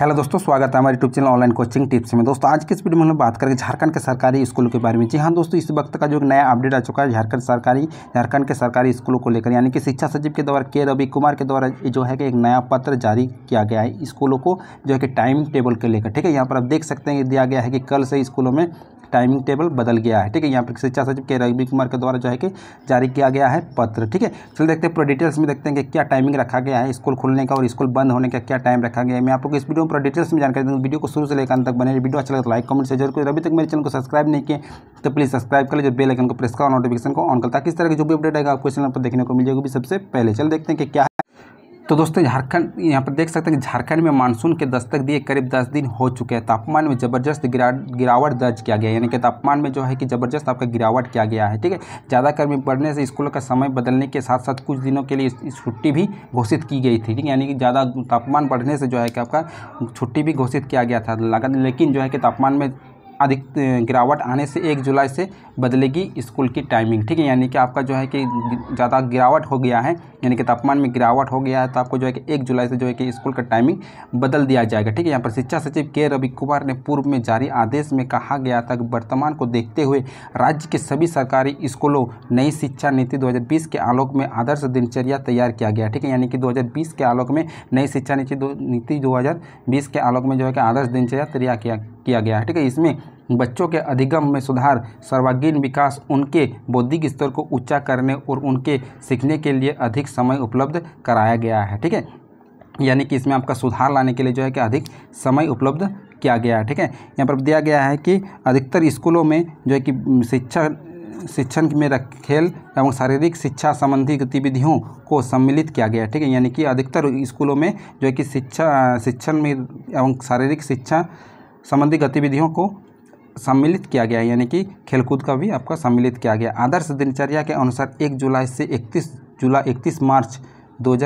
hello दोस्तों स्वागत है हमारे YouTube channel online coaching tips में दोस्तों आज के इस वीडियो में हम बात करेंगे झारखंड के सरकारी स्कूलों के बारे में जी हाँ दोस्तों इस वक्त का जो नया अपडेट आ चुका है झारखंड सरकारी झारखंड के सरकारी स्कूलों को लेकर यानी कि शिक्षा सचिव के द्वारा के रवि कुमार के द्वारा जो है कि एक नया पत्र जारी किया गया है स्कूलों को जो है कि टाइम टेबल के लेकर ठीक है यहाँ पर आप देख सकते हैं दिया गया है कि कल से स्कूलों में टाइमिंग टेबल बदल गया है ठीक है यहाँ पर शिक्षा सचिव के रवि कुमार के द्वारा जो है कि जारी किया गया है पत्र ठीक है चलिए देखते हैं पूरा डिटेल्स में देखते हैं कि क्या टाइमिंग रखा गया है स्कूल खुलने का और स्कूल बंद होने का क्या टाइम रखा गया है मैं आपको इस वीडियो में पूरा डिटेल्स में जानकारी दूँगा वीडियो को शुरू से लेकर अंत तक बने वीडियो अच्छा लगता लाइक कमेंट से जरूर अभी तक मेरे चैनल को सब्सक्राइब नहीं किए तो प्लीज़ सब्सक्राइब कर लीजिए बेल आइकन को प्रेस करो नोटिफिकेशन को ऑन करता ताकि किस तरह की जो भी अपडेट आएगा आपको चैनल पर देखने को मिल जाएगी सबसे पहले चल देखते हैं कि क्या तो दोस्तों झारखंड यहाँ पर देख सकते हैं कि झारखंड में मानसून के दस्तक दिए करीब दस दिन हो चुके हैं तापमान में ज़बरदस्त गिरा गिरावट दर्ज किया गया यानी कि तापमान में जो है कि ज़बरदस्त आपका गिरावट किया गया है ठीक है ज़्यादा गर्मी बढ़ने से स्कूलों का समय बदलने के साथ साथ कुछ दिनों के लिए छुट्टी भी घोषित की गई थी ठीक है यानी कि ज़्यादा तापमान बढ़ने से जो है कि आपका छुट्टी भी घोषित किया गया था लेकिन जो है कि तापमान में अधिक गिरावट आने से एक जुलाई से बदलेगी स्कूल की टाइमिंग ठीक है यानी कि आपका जो है कि ज़्यादा गिरावट हो गया है यानी कि तापमान में गिरावट हो गया है तो आपको जो है कि एक जुलाई से जो है कि स्कूल का टाइमिंग बदल दिया जाएगा ठीक है यहाँ पर शिक्षा सचिव के रवि कुमार ने पूर्व में जारी आदेश में कहा गया था कि वर्तमान को देखते हुए राज्य के सभी सरकारी स्कूलों नई शिक्षा नीति दो के आलोक में आदर्श दिनचर्या तैयार किया गया ठीक है यानी कि दो के आलोक में नई शिक्षा नीति नीति 2020 के आलोक में जो है कि आदर्श दिनचर्या तैयार किया किया गया है ठीक है इसमें बच्चों के अधिगम में सुधार सर्वागीण विकास उनके बौद्धिक स्तर को ऊंचा करने और उनके सीखने के लिए अधिक समय उपलब्ध कराया गया है ठीक है यानी कि इसमें आपका सुधार लाने के लिए जो है कि अधिक समय उपलब्ध किया गया है ठीक है यहाँ पर दिया गया है कि अधिकतर स्कूलों में जो है कि शिक्षा शिक्षण में खेल एवं शारीरिक शिक्षा संबंधी गतिविधियों को सम्मिलित किया गया ठीक है यानी कि अधिकतर स्कूलों में जो है कि शिक्षा शिक्षण में एवं शारीरिक शिक्षा संबंधी गतिविधियों को सम्मिलित किया गया यानी कि खेलकूद का भी आपका सम्मिलित किया गया आदर्श दिनचर्या के अनुसार एक जुलाई से इकतीस जुलाई इकतीस मार्च दो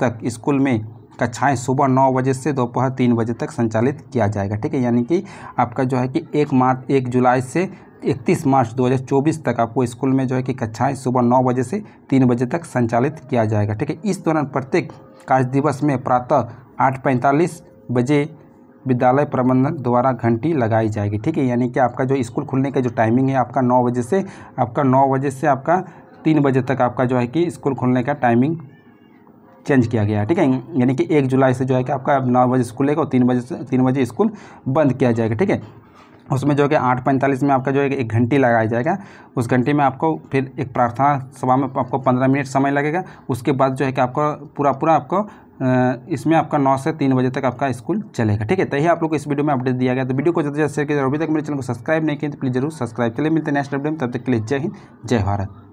तक स्कूल में कक्षाएँ सुबह नौ बजे से दोपहर तीन बजे तक संचालित किया जाएगा ठीक है यानी कि आपका जो है कि एक मार्च एक जुलाई से 31 मार्च 2024 तक आपको स्कूल में जो है कि कक्षाएं सुबह नौ बजे से तीन बजे तक संचालित किया जाएगा ठीक है इस दौरान प्रत्येक कार्य दिवस में प्रातः आठ पैंतालीस बजे विद्यालय प्रबंधन द्वारा घंटी लगाई जाएगी ठीक है यानी कि आपका जो स्कूल खुलने का जो टाइमिंग है आपका नौ बजे से आपका नौ बजे से आपका तीन बजे तक आपका जो है कि स्कूल खुलने का टाइमिंग चेंज किया गया है ठीक है यानी कि एक जुलाई से जो है कि आपका नौ बजे स्कूल लेगा और तीन बजे से तीन बजे स्कूल बंद किया जाएगा ठीक है उसमें जो कि आठ पैंतालीस में आपका जो है एक घंटी लगाया जाएगा उस घंटी में आपको फिर एक प्रार्थना सभा में आपको पंद्रह मिनट समय लगेगा उसके बाद जो है कि आपको पूरा पूरा आपको इसमें आपका नौ से तीन बजे तक आपका स्कूल चलेगा ठीक है तो यही आप लोग को इस वीडियो में अपडेट दिया गया तो वीडियो को जल्दी से जल्द शेयर किया अभी तक मेरे चैनल को सब्सक्राइब नहीं किया तो प्लीज़ जरूर सब्सक्राइब लिए मिलते हैं नेक्स्ट अपडेट तब तक के लिए जय हिंद जय भारत